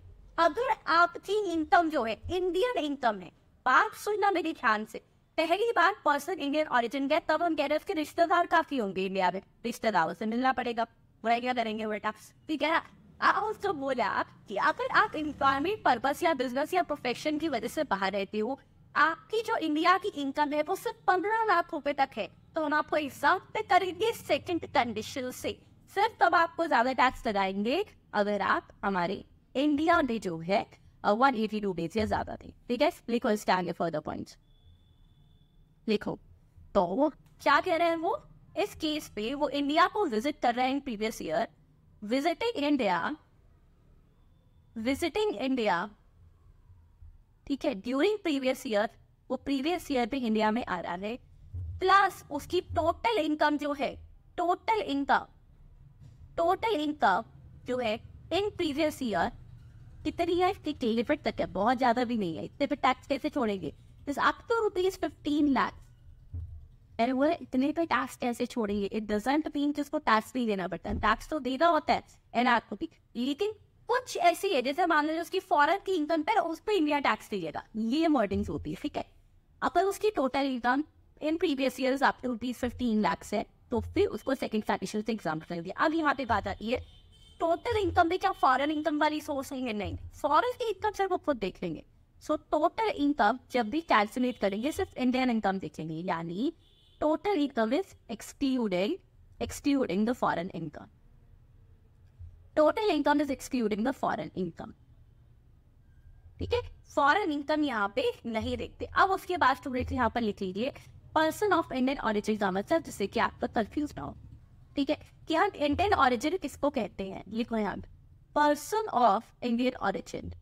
Speaker 1: अगर आपकी इनकम जो है इंडियन इनकम है बात सुनना मेरे ध्यान से पहली बार पर्सन इंडियन ऑरिजिन गए तब हम कह रहे हैं उसके रिश्तेदार काफी होंगे इंडिया में रिश्तेदारों से मिलना पड़ेगा बुराई क्या करेंगे बेटा ठीक है आप उसको बोला कि अगर आप इम्प्लॉयमेंट पर्पज या बिजनेस या प्रोफेशन की वजह से बाहर रहते हो आपकी जो इंडिया की इनकम है वो सिर्फ पंद्रह लाख रुपए तक है तो हम आपको एग्जाम पे करेंगे सेकंड कंडीशन से सिर्फ तब आपको ज्यादा टैक्स लगाएंगे अगर आप हमारे इंडिया में जो है वन एटी टू डेज या ज्यादा थे ठीक है लिखो इसके आगे फर्दर पॉइंट लिखो तो वो क्या कह रहे हैं वो इस केस पे वो इंडिया को विजिट कर रहे हैं previous year visiting India visiting India ठीक है ड्यूरिंग प्रीवियस ईयर वो प्रीवियस ईयर पे इंडिया में आ रहा है प्लस उसकी टोटल इनकम जो है टोटल इनकम टोटल इनकम जो है इन प्रीवियस ईयर कितनी है इसकी लिमिट तक है बहुत ज्यादा भी नहीं है इतने पे टैक्स कैसे छोड़ेंगे अप टू रुपीज फिफ्टीन वो इतने पे टैक्स कैसे छोड़ेंगे इट डजेंट मीन कि उसको टैक्स नहीं देना पड़ता टैक्स तो देना होता है एनआर को भी लेकिन कुछ ऐसी है जैसे मान लीजिए उसकी फॉरन की इनकम पर उस पर इंडिया टैक्स दीजिएगा ये वर्डिंग्स होती है ठीक है अगर उसकी total income in previous year आपके रुपीज फिफ्टीन लैक्स है तो फिर उसको सेकेंड फाइनेंशियल से एग्जाम कर दिया अब यहाँ पे बात आती है टोटल इनकम भी क्या फॉरन इनकम वाली सोर्स है नहीं फॉरन की इनकम सर वो खुद देख लेंगे सो टोटल इनकम जब भी कैलकुलेट करेंगे सिर्फ इंडियन इनकम देखेंगे यानी total income is excluding excluding the foreign income total income is excluding the foreign income ठीक है फॉरेन इनकम यहाँ पे नहीं देखते अब उसके बाद स्टूडेंट यहाँ पर लिख लीजिए पर्सन ऑफ इंडियन ऑरिजिन का मतलब जिससे कि आपको कंफ्यूज ना हो ठीक है कि हम इंडियन ऑरिजिन किसको कहते हैं लिखो यहाँ person of Indian origin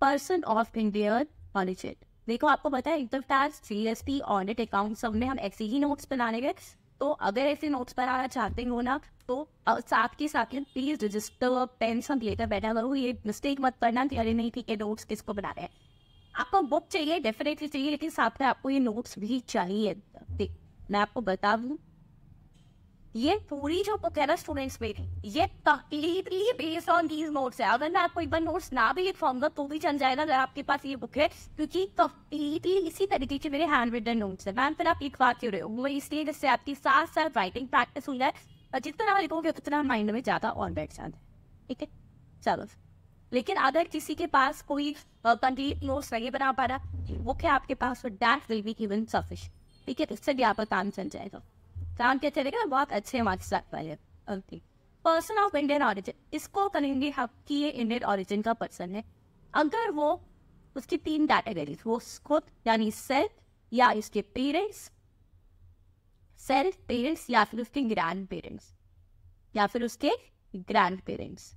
Speaker 1: person of Indian origin देखो आपको पता है income tax GST audit account सब में हम ऐसे ही नोट्स बनाने गए तो अगर ऐसे नोट्स बनाना चाहते हो ना तो साथ के साथ प्लीज रजिस्टर पेन सब लेकर बैठा करो ये मिस्टेक मत करना कि अरे नहीं ठीक है नोट्स किसको बना रहे हैं आपको बुक चाहिए डेफिनेटली चाहिए लेकिन साथ में आपको ये नोट्स भी चाहिए मैं आपको बता दूँ ये पूरी जो बुक है ना स्टूडेंट्स मेरी ये completely based on these notes है अगर मैं आपको एक बार नोट्स ना भी लिखवाऊंगा होगा तो भी चल जाएगा अगर आपके पास ये बुक है क्योंकि कंप्लीटली इसी तरीके के मेरे हैंड रिटन नोट्स है मैम फिर आप लिखवा क्यों रहे हो वो इसलिए जिससे आपकी साथ साथ राइटिंग प्रैक्टिस हुई है जितना लिखोगे उतना माइंड में ज़्यादा और बैठ जाता है ठीक है चलो लेकिन अगर किसी के पास कोई कंप्लीट नोट्स नहीं बना पा रहा वो क्या आपके पास that will be given suffice ठीक है तो इससे भी आपका काम चल जाएगा जान के चलेगा बहुत अच्छे मार्क्स लगता है okay person of Indian origin इसको करेंगे हम कि ये इंडियन ऑरिजिन का पर्सन है अगर वो उसकी तीन कैटेगरीज वो खुद यानी सेल्फ या इसके पेरेंट्स सेल्फ पेरेंट्स या फिर उसके ग्रैंड पेरेंट्स या फिर उसके ग्रैंड पेरेंट्स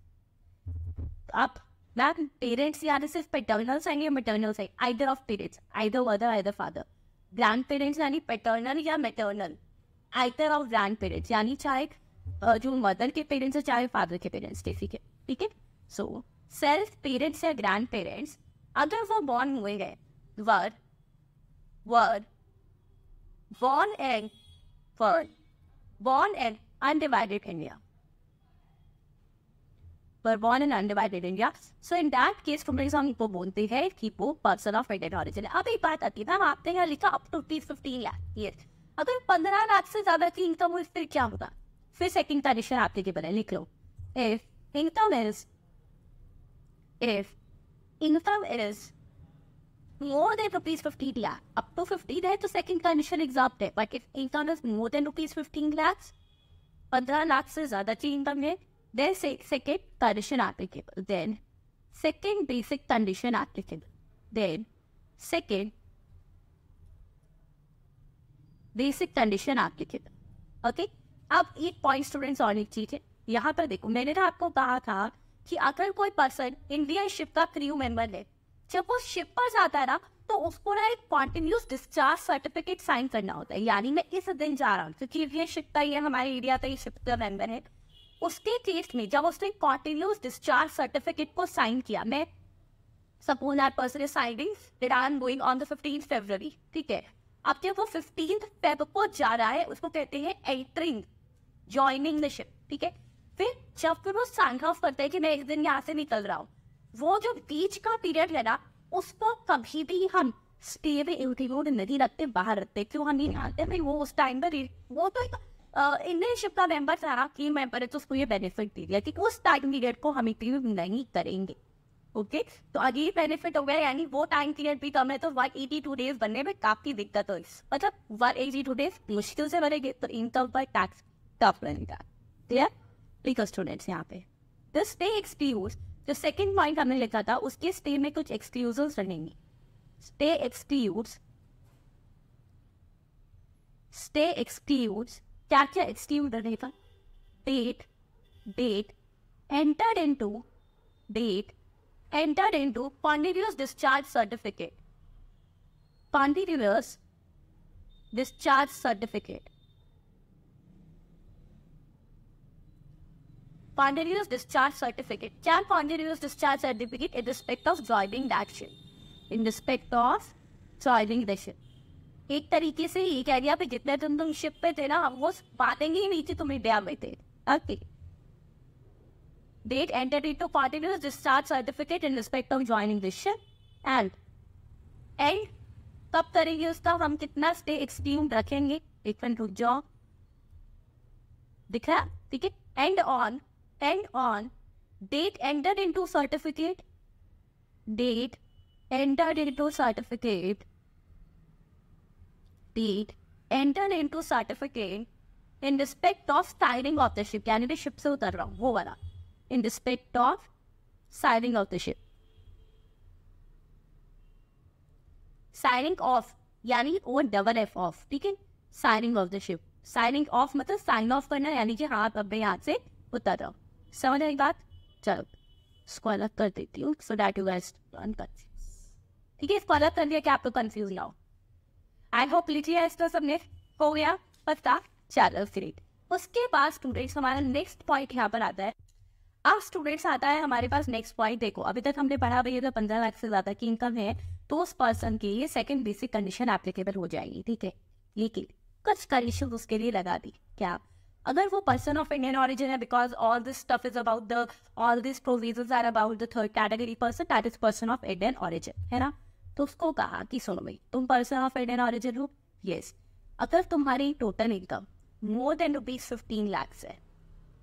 Speaker 1: आप मैम पेरेंट्स या सिर्फ पेटर्नल साइन या maternal side either of parents either mother either father grand parents यानी पेटर्नल या maternal either of grand parents यानी चाहे जो मदर के पेरेंट्स है चाहे फादर के पेरेंट्स के ठीक है सो सेल्फ पेरेंट्स या ग्रैंड पेरेंट्स अगर वो बॉर्न हुए गए were were born and for born and undivided India पर born and undivided India so in that case for example वो बोलते हैं कि वो पर्सन ऑफ एडेड ऑरिजिन अब एक बात आती है मैम आपने यहाँ लिखा अप टू टी फिफ्टीन लैक अगर पंद्रह लाख से ज्यादा की इनकम हुई फिर क्या होगा फिर सेकेंड कंडीशन आपके लिए बने लिख लो if income is if income is more than rupees fifteen lakh up to fifteen है तो सेकेंड कंडीशन एग्जाम्ट है but if income is more than rupees fifteen lakh पंद्रह लाख से ज्यादा की इनकम है then second condition applicable then second basic condition applicable then second basic condition आपके थे ओके अब एक पॉइंट स्टूडेंट्स और एक चीज है यहाँ पर देखो मैंने ना आपको कहा था कि अगर कोई पर्सन इंडियन शिप का क्रू मेंबर है जब वो शिप पर जाता है ना तो उसको ना एक कॉन्टिन्यूस डिस्चार्ज सर्टिफिकेट साइन करना होता है यानी मैं इस दिन जा रहा हूँ क्योंकि ये शिप का ये हमारे एरिया का ये शिप का मेंबर है उसके केस में जब उसने कॉन्टिन्यूस डिस्चार्ज सर्टिफिकेट को साइन किया मैं suppose that person is signing that I am going on the fifteen February ठीक है अब जब वो फिफ्टीन फेब को जा रहा है उसको कहते हैं एंट्रिंग ज्वाइनिंग द शिप ठीक है फिर जब फिर वो साइन ऑफ करता है कि मैं इस दिन यहाँ से निकल रहा हूँ वो जो बीच का पीरियड है ना उसको कभी भी हम स्टे में इंक्लूड नहीं रखते बाहर रखते क्यों हम नहीं आते भाई वो उस टाइम पर वो तो एक इंडियन शिप का मेंबर था कि मेंबर है तो उसको ये बेनिफिट दे दिया कि उस टाइम पीरियड को हम इंक्लूड नहीं करेंगे ओके तो अगर ये बेनिफिट हो गया यानी वो टाइम पीरियड भी कम है तो वन एटी टू डेज बनने में काफी दिक्कत होगी मतलब वन एटी टू डेज मुश्किल से बनेगी तो इनकम पर टैक्स टफ बनेगा क्लियर ठीक है स्टूडेंट्स यहाँ पे तो स्टे एक्सक्यूज जो सेकेंड पॉइंट हमने लिखा था उसके स्टे में कुछ एक्सक्यूज रहेंगे स्टे एक्सक्यूज स्टे एक्सक्यूज क्या क्या एक्सक्यूज रहेगा date date entered to date entered into continuous discharge certificate. Continuous discharge certificate. Continuous discharge certificate. Can continuous discharge certificate in respect of joining the action. In respect of joining the ship. एक तरीके से एक area पे जितने दिन तुम ship पे थे ना हम वो बातेंगे ही नीचे तुम्हें तुम इंडिया में थे okay okay. date entered into continuous discharge certificate in respect of joining this ship and and कब करेंगे उसका हम कितना स्टे एक्सट्रीम रखेंगे एक मिनट रुक जाओ दिख रहा ठीक है and on and on date entered into certificate date entered into certificate date entered into certificate in respect of styling of the ship यानी शिप से उतर रहा हूँ वो वाला in respect of siring of the ship. Signing off यानी O double F off ठीक है signing off the ship signing off मतलब साइन ऑफ करना यानी कि हाँ अब यहाँ से उतर रहा हूँ समझ आई बात चलो इसको अलग कर देती हूँ सो डैट यू गाइस ठीक है इसको अलग कर दिया कि आप लोग कंफ्यूज ना हो आई होप लिख लिया इसका सबने हो गया पता चलो फिर उसके बाद स्टूडेंट्स हमारा नेक्स्ट पॉइंट यहाँ पर आता है अब स्टूडेंट्स आता है हमारे पास नेक्स्ट पॉइंट देखो अभी तक हमने पढ़ा भैया अगर तो पंद्रह लाख से ज्यादा की इनकम है तो उस पर्सन के लिए सेकंड बेसिक कंडीशन एप्लीकेबल हो जाएगी ठीक है लेकिन कुछ कंडीशन उसके लिए लगा दी क्या अगर वो पर्सन ऑफ इंडियन ऑरिजिन है because all this stuff is about the all this provision are about the third category person that is person of Indian origin है ना तो उसको कहा कि सुनो भाई तुम पर्सन ऑफ इंडियन ऑरिजिन हो यस अगर तुम्हारी total income more than rupees fifteen lakhs है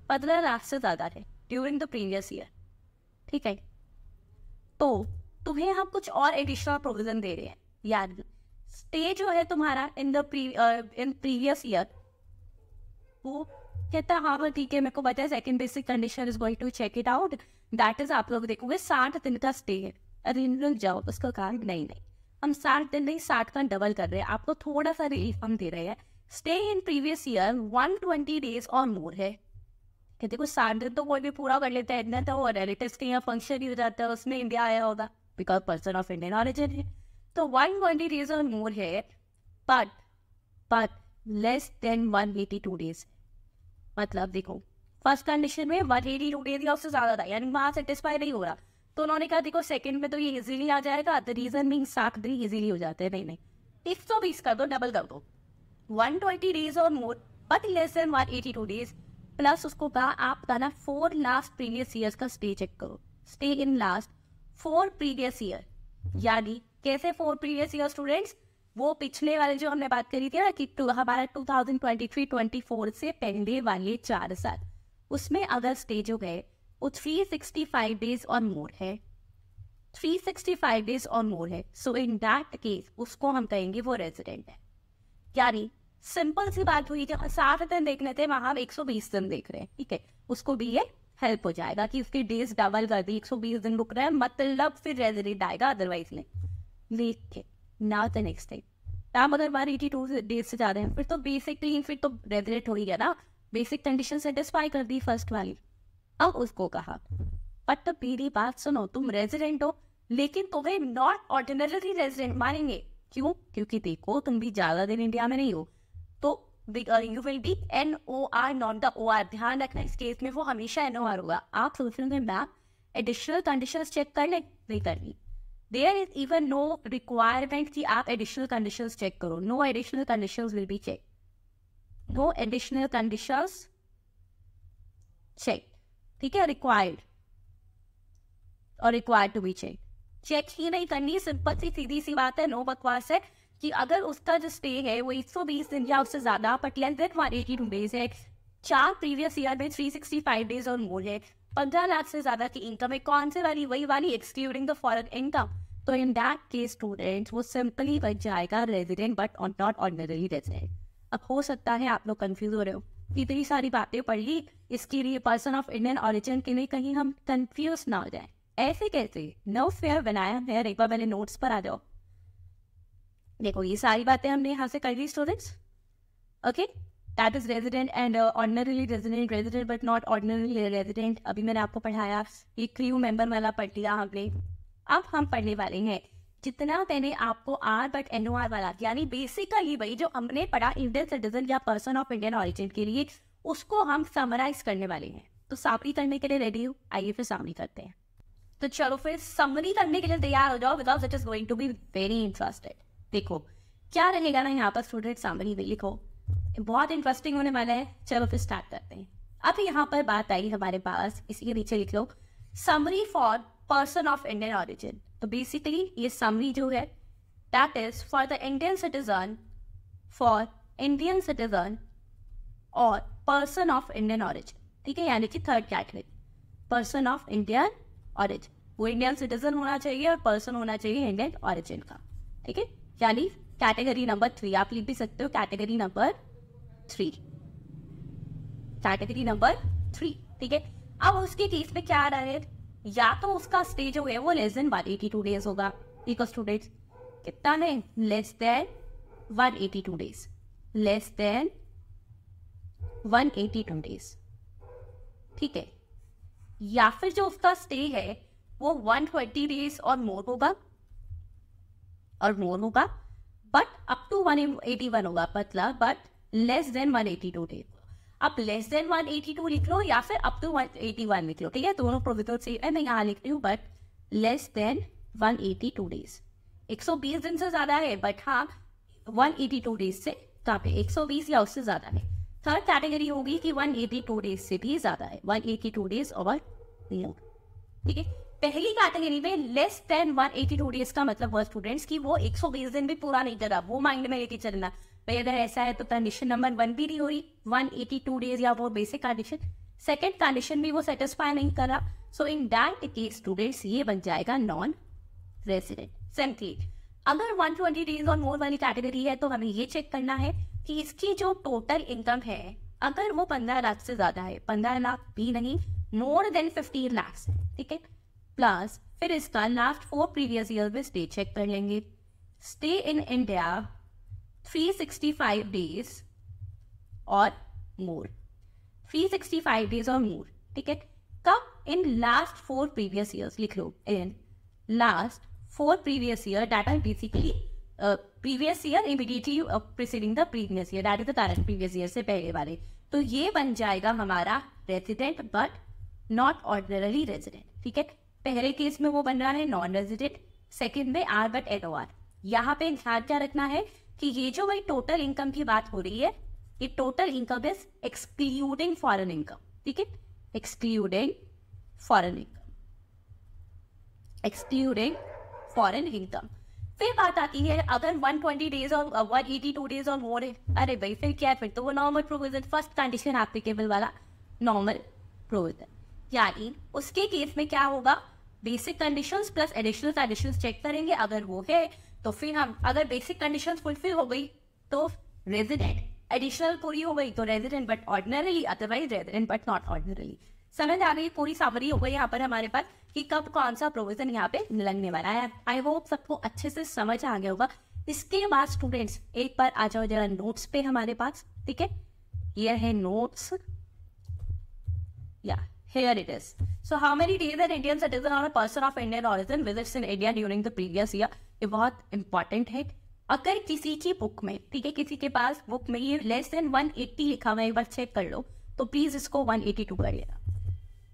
Speaker 1: पंद्रह लाख से ज्यादा है ड्यूरिंग द प्रीवियस ईयर ठीक है तो तुम्हें हम कुछ और एडिशनल प्रोविजन दे रहे हैं याद स्टे जो है तुम्हारा in the in previous year वो कहता हाँ वो ठीक है मेरे को पता है basic condition is going to check it out that is आप लोग देखोगे साठ दिन का स्टे है अरे इन लोग जाओ उसका कारण नहीं नहीं हम साठ दिन नहीं साठ का डबल कर रहे हैं आपको थोड़ा सा रिलीफ हम दे रहे हैं stay in previous year one twenty days और मोर है कहते कुछ सात दिन तो कोई भी पूरा कर लेता है इतना तो वो रिलेटिव के यहाँ फंक्शन ही हो जाता है उसमें इंडिया आया होगा because person of Indian origin है तो वन ट्वेंटी रीजन मोर है but but less than one eighty two days मतलब देखो फर्स्ट कंडीशन में वन एटी टू डेज या उससे ज़्यादा था यानी वहाँ सेटिस्फाई नहीं हो रहा तो उन्होंने कहा देखो सेकंड में तो ये इजीली आ जाएगा द रीजन मीन साख दिन इजीली हो जाते हैं नहीं नहीं एक सौ बीस कर दो डबल कर दो वन ट्वेंटी डेज और more but less than one eighty two days plus उसको कहा आप बताना फोर लास्ट प्रीवियस ईयर का स्टे चेक करो stay in last four previous year यानी कैसे फोर प्रीवियस ईयर स्टूडेंट्स वो पिछले वाले जो हमने बात करी थी ना कि हमारा 2023-24 से पहले वाले चार साल उसमें अगर स्टे जो गए वो 365 डेज और मोर है 365 डेज और मोर है सो इन दैट केस उसको हम कहेंगे वो रेजिडेंट है यानी सिंपल सी बात हुई जहाँ साठ दिन देख देखने थे वहां हम एक सौ बीस दिन देख रहे हैं ठीक है उसको भी ये हेल्प हो जाएगा कि उसकी डेज डबल कर दी एक सौ बीस दिन रुक रहे हैं मतलब फिर रेजरेट आएगा अदरवाइज नहीं देख now the next time time अगर हमारे एटी टू डेज से जा रहे हैं फिर तो बेसिकली फिर तो रेजरेट हो ही गया ना बेसिक कंडीशन सेटिस्फाई कर दी फर्स्ट वाली अब उसको कहा बट तो मेरी बात सुनो तुम रेजिडेंट हो लेकिन तुम्हें नॉट ऑर्डिनरी रेजिडेंट मानेंगे क्यों क्योंकि देखो तुम भी ज्यादा दिन इंडिया में नहीं हो you will be N O R not the O R ध्यान रखना इस केस में वो हमेशा एन ओ आर होगा आप सोच रहे मैम एडिशनल कंडीशन चेक कर लें नहीं करनी there is even no requirement कि आप एडिशनल कंडीशन चेक करो no additional condition will be check no additional condition check ठीक है रिक्वायर्ड और required to be check check ही नहीं करनी सिंपल सी सीधी सी बात है नो बकवास है कि अगर उसका जो स्टे है वो 120 दिन या उससे ज़्यादा but length then one eighty two days है चार प्रीवियस ईयर में 365 डेज और मोर है पंद्रह लाख से ज़्यादा की इनकम है कौन से वाली वही वाली एक्सक्लूडिंग द फॉरन इनकम तो इन दैट के स्टूडेंट वो सिंपली बच जाएगा resident but on not ordinary resident अब हो सकता है आप लोग कन्फ्यूज हो रहे हो इतनी सारी बातें पढ़ ली इसके लिए पर्सन ऑफ इंडियन ऑरिजिन के लिए कहीं हम कन्फ्यूज ना हो जाए ऐसे कैसे नो फेयर बनाया है एक बार मैंने नोट्स पर आ जाओ देखो ये सारी बातें हमने यहाँ से कर ली students okay that is resident and ordinarily resident resident but not ordinarily resident अभी मैंने आपको पढ़ाया ये क्रू मेंबर वाला पढ़ लिया हमने अब हम पढ़ने वाले हैं जितना मैंने आपको आर बट एन आर वाला यानी बेसिकली भाई जो हमने पढ़ा इंडियन सिटीजन या पर्सन ऑफ इंडियन ऑरिजिन के लिए उसको हम समराइज करने वाले हैं तो सामरी करने के लिए रेडी हो आइए फिर सामरी करते हैं तो चलो फिर समरी करने के लिए तैयार हो जाओ because it is going to be very interested देखो क्या रहेगा ना यहाँ पर स्टूडेंट सामरी में लिखो बहुत इंटरेस्टिंग होने वाला है चलो फिर स्टार्ट करते हैं अब यहाँ पर बात आई हमारे पास इसके नीचे लिख लो summary for person of Indian origin तो बेसिकली ये समरी जो है that is for the Indian citizen for Indian citizen और पर्सन ऑफ इंडियन ऑरिजिन ठीक है यानी कि third category person of Indian origin वो इंडियन सिटीजन होना चाहिए और पर्सन होना चाहिए इंडियन ऑरिजिन का ठीक है यानी कैटेगरी नंबर थ्री आप लिख भी सकते हो category number three category number three ठीक है अब उसके केस में क्या आ रहा है या तो उसका स्टेज जो है वो less than one eighty two days होगा एक स्टूडेंट कितना है less than one eighty two days less than one eighty two days ठीक है या फिर जो उसका स्टे है वो वन ट्वेंटी डेज और मोर होगा और मोर होगा but up to one eighty one होगा मतलब but less than one eighty two लिख लो आप less than one eighty two लिख लो या फिर up to one eighty one लिख लो ठीक है दोनों प्रोविजन से मैं यहाँ लिख रही हूँ but less than one eighty two days एक सौ बीस दिन से ज्यादा है बट हाँ वन एटी टू डेज से कम है एक सौ बीस या उससे ज्यादा है थर्ड कैटेगरी होगी कि वन एटी टू डेज से भी ज्यादा है वन एटी टू डेज और ठीक है पहली कैटेगरी में less than one eighty two days का मतलब हुआ स्टूडेंट्स की वो एक सौ बीस दिन भी पूरा नहीं कर रहा वो माइंड में लेके चलना भाई अगर ऐसा है तो कंडीशन नंबर वन भी नहीं हो रही टू डेज या वो बेसिक कंडीशन सेकेंड कंडीशन भी वो सेटिस्फाई नहीं कर रहा so in that case students ये बन जाएगा नॉन रेजिडेंट सेवेंटी अगर वन ट्वेंटी डेज और मोर वाली कैटेगरी है तो हमें ये चेक करना है कि इसकी जो टोटल इनकम है अगर वो पंद्रह लाख से ज्यादा है पंद्रह लाख भी नहीं मोर देन फिफ्टीन लाख ठीक है प्लस फिर इसका लास्ट फोर प्रीवियस ईयर में स्टे चेक कर लेंगे स्टे इन इंडिया 365 डेज और मोर 365 डेज और मोर ठीक है कब in last four previous years लिख लो in last four previous year data basically previous year immediately preceding the previous year that is the current previous year से पहले वाले तो ये बन जाएगा हमारा resident but not ordinary resident ठीक है पहले केस में वो बन रहा है नॉन रेजिडेंट सेकेंड में R but N O R यहाँ पे ध्यान क्या रखना है कि ये जो भाई टोटल इनकम की बात हो रही है ये total income is excluding foreign income ठीक है excluding foreign income excluding foreign income फिर बात आती है अगर 120 डेज और 182 uh, डेज और मोर है अरे भाई फिर क्या है फिर तो वो normal provision first condition applicable वाला नॉर्मल प्रोविजन यानी उसके केस में क्या होगा basic condition plus additional condition check करेंगे अगर वो है तो फिर हम अगर बेसिक कंडीशन फुलफिल हो गई तो रेजिडेंट एडिशनल पूरी हो गई तो resident but ordinarily otherwise resident but not ordinarily समझ आ गई पूरी सामरी हो गई यहाँ पर हमारे पास कि कब कौन सा प्रोविजन यहाँ पे लगने वाला है आई होप सबको अच्छे से समझ आ गया होगा इसके बाद स्टूडेंट्स एक बार आ जाओ जरा नोट्स पे हमारे पास ठीक है ये है नोट्स या Here it is. So how many days an Indian citizen or a person of Indian origin visits in India during the previous year? ye bahut important hai अगर किसी की बुक में ठीक है किसी के पास बुक में ये लेस देन 180 लिखा हुआ है एक बार चेक कर लो तो प्लीज इसको 182 कर लेना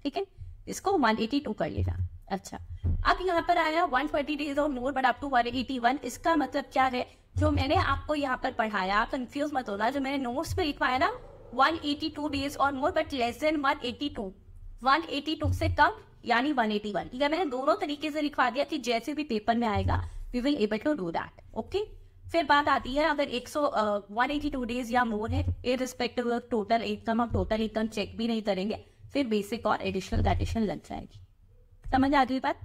Speaker 1: ठीक है इसको 182 कर लेना अच्छा अब यहाँ पर आया 120 डेज और मोर बट अप टू 181 इसका मतलब क्या है जो मैंने आपको यहाँ पर पढ़ाया आप कंफ्यूज मत होना जो मैंने नोट्स पे लिखवाया ना 182 डेज और मोर बट लेस देन 182 182 से कम यानी 181 ठीक है मैंने दोनों तरीके से लिखवा दिया कि जैसे भी पेपर में आएगा we will able to do that okay फिर बात आती है अगर 100 182 डेज या मोर है इन रिस्पेक्टिव टोटल इनकम हम टोटल इनकम चेक भी नहीं करेंगे फिर बेसिक और एडिशनल एडिशनल लग जाएगी समझ आ गई बात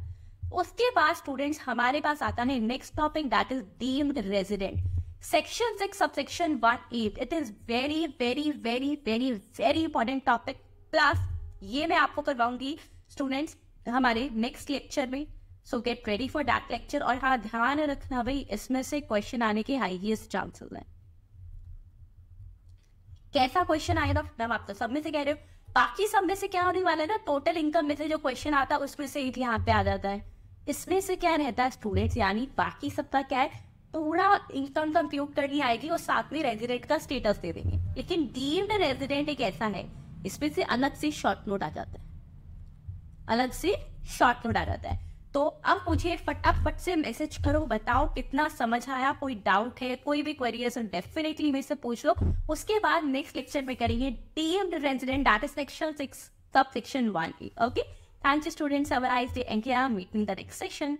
Speaker 1: उसके बाद स्टूडेंट्स हमारे पास आता है next topic that is deemed resident section six sub section one eight it is very very very very very important topic plus ये मैं आपको करवाऊंगी स्टूडेंट्स हमारे नेक्स्ट लेक्चर में so get ready for that lecture और हाँ ध्यान रखना भाई इसमें से क्वेश्चन आने के हाईएस्ट चांसेस हैं कैसा क्वेश्चन आएगा मैम आपको तो सब में से कह रहे हो बाकी सब में से क्या होने वाला है ना टोटल इनकम में से जो क्वेश्चन आता है उसमें से यहाँ पे आ जाता है इसमें से क्या रहता है स्टूडेंट्स यानी बाकी सबका क्या है पूरा इनकम कंप्यूट करनी आएगी और साथ में रेजिडेंट का स्टेटस दे देंगे लेकिन डीम्ड रेजिडेंट एक ऐसा है इसमें से अलग से शॉर्ट नोट आ जाता है अलग से शॉर्ट नोट आ जाता है तो अब मुझे फटाफट से मैसेज करो बताओ कितना समझ आया कोई डाउट है कोई भी क्वेरी है सो तो डेफिनेटली मेरे से पूछ लो उसके बाद नेक्स्ट लेक्चर में करेंगे DM resident data section six sub section one okay thank you students our I say and meet in the next section